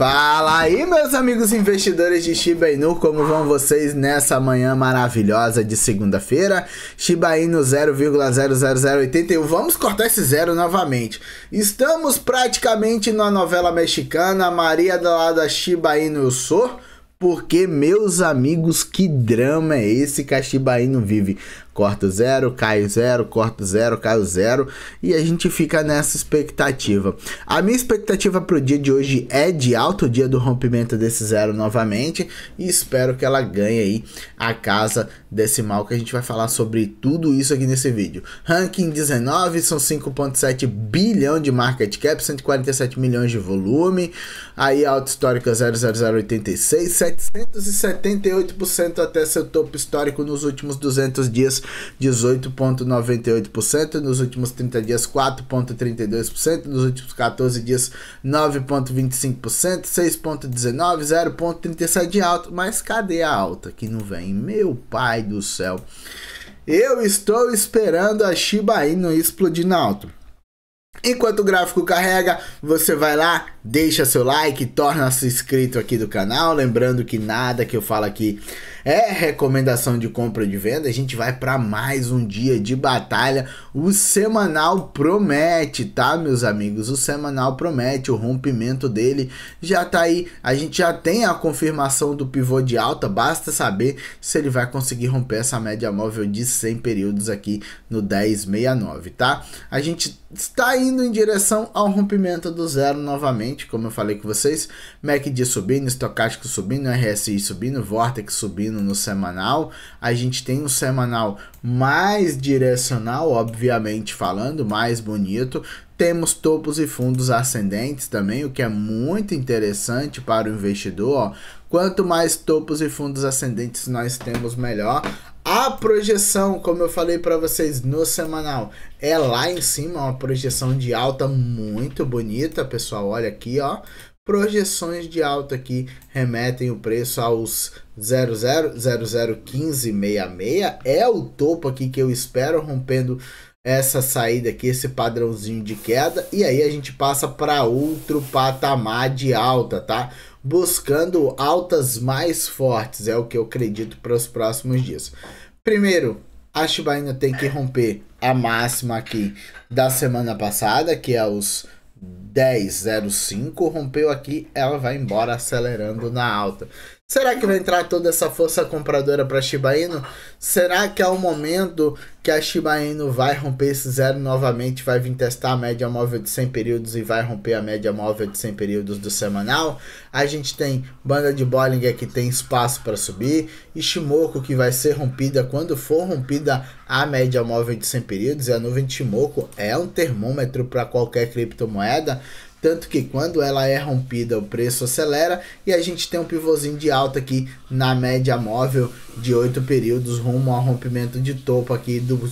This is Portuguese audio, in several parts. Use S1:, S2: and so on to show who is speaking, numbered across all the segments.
S1: Fala aí, meus amigos investidores de Shiba Inu, como vão vocês nessa manhã maravilhosa de segunda-feira? Shiba Inu 0,00081. Vamos cortar esse zero novamente. Estamos praticamente na novela mexicana Maria da Lada Shiba Inu Eu Sou. Porque, meus amigos, que drama é esse que a Shiba Inu vive? corta zero, cai zero, corta zero, cai zero e a gente fica nessa expectativa. A minha expectativa para o dia de hoje é de alto dia do rompimento desse zero novamente e espero que ela ganhe aí a casa decimal que a gente vai falar sobre tudo isso aqui nesse vídeo. Ranking 19 são 5.7 bilhão de market cap, 147 milhões de volume, aí alta histórica 00086, 778% até seu topo histórico nos últimos 200 dias 18,98%, nos últimos 30 dias 4,32%, nos últimos 14 dias 9,25%, 6,19%, 0,37% de alta. Mas cadê a alta que não vem? Meu pai do céu. Eu estou esperando a Shiba Inu explodir na alta. Enquanto o gráfico carrega, você vai lá deixa seu like, torna-se inscrito aqui do canal. Lembrando que nada que eu falo aqui é recomendação de compra e de venda. A gente vai para mais um dia de batalha. O semanal promete, tá, meus amigos? O semanal promete, o rompimento dele já tá aí. A gente já tem a confirmação do pivô de alta, basta saber se ele vai conseguir romper essa média móvel de 100 períodos aqui no 1069, tá? A gente está indo em direção ao rompimento do zero novamente novamente, como eu falei com vocês, MACD subindo, estocástico subindo, RSI subindo, Vortex subindo no semanal. A gente tem um semanal mais direcional, obviamente falando, mais bonito. Temos topos e fundos ascendentes também, o que é muito interessante para o investidor. Ó. Quanto mais topos e fundos ascendentes nós temos, melhor. A projeção, como eu falei para vocês no semanal, é lá em cima, é uma projeção de alta muito bonita, pessoal. Olha aqui, ó. Projeções de alta aqui remetem o preço aos 00001566. É o topo aqui que eu espero rompendo essa saída aqui, esse padrãozinho de queda, e aí a gente passa para outro patamar de alta, tá? Buscando altas mais fortes, é o que eu acredito para os próximos dias. Primeiro, a Shiba Inu tem que romper a máxima aqui da semana passada, que é os 10,05. Rompeu aqui, ela vai embora acelerando na alta. Será que vai entrar toda essa força compradora para Shiba Inu? Será que é o momento que a Shiba Inu vai romper esse zero novamente, vai vir testar a média móvel de 100 períodos e vai romper a média móvel de 100 períodos do semanal? A gente tem banda de Bollinger que tem espaço para subir, Ishimoku que vai ser rompida quando for rompida a média móvel de 100 períodos e a nuvem de Ishimoku é um termômetro para qualquer criptomoeda. Tanto que quando ela é rompida, o preço acelera e a gente tem um pivôzinho de alta aqui na média móvel de oito períodos rumo ao rompimento de topo aqui do 000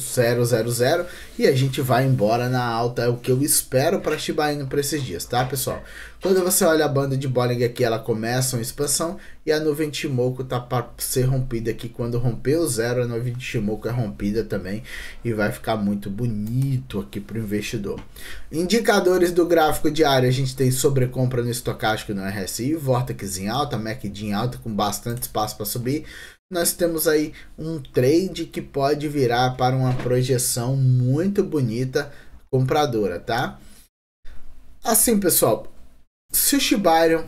S1: e a gente vai embora na alta, é o que eu espero para Shiba Inu para esses dias, tá pessoal? Quando você olha a banda de Bollinger aqui, ela começa uma expansão e a nuvem Timoco tá para ser rompida aqui. Quando romper o zero, a nuvem de Timoco é rompida também e vai ficar muito bonito aqui para o investidor. Indicadores do gráfico diário, a gente tem sobrecompra no estocástico no é RSI, Vortex em alta, MACD em alta com bastante espaço para subir nós temos aí um trade que pode virar para uma projeção muito bonita compradora, tá? Assim, pessoal, se o Shibarion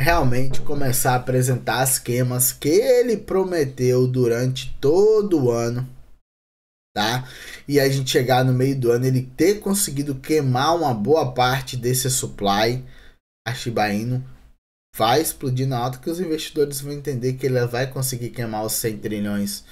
S1: realmente começar a apresentar esquemas que ele prometeu durante todo o ano, tá? E a gente chegar no meio do ano ele ter conseguido queimar uma boa parte desse supply, a Shiba Inu vai explodir na alta que os investidores vão entender que ele vai conseguir queimar os 100 trilhões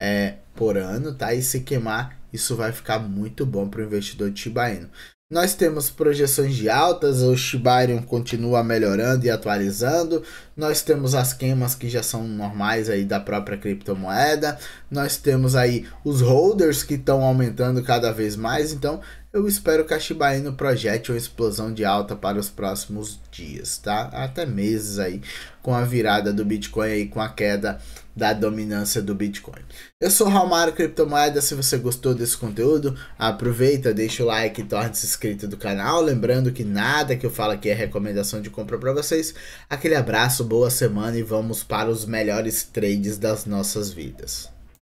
S1: é, por ano, tá? E se queimar, isso vai ficar muito bom para o investidor tibaíno. Nós temos projeções de altas, o Shiba Inu continua melhorando e atualizando. Nós temos as queimas que já são normais aí da própria criptomoeda. Nós temos aí os holders que estão aumentando cada vez mais. Então, eu espero que a Shiba Inu projete uma explosão de alta para os próximos dias, tá? Até meses aí, com a virada do Bitcoin e com a queda da dominância do Bitcoin. Eu sou o Raulmaro Criptomoeda, se você gostou desse conteúdo, aproveita, deixa o like e torne-se inscrito do canal, lembrando que nada que eu falo aqui é recomendação de compra para vocês. Aquele abraço, boa semana e vamos para os melhores trades das nossas vidas.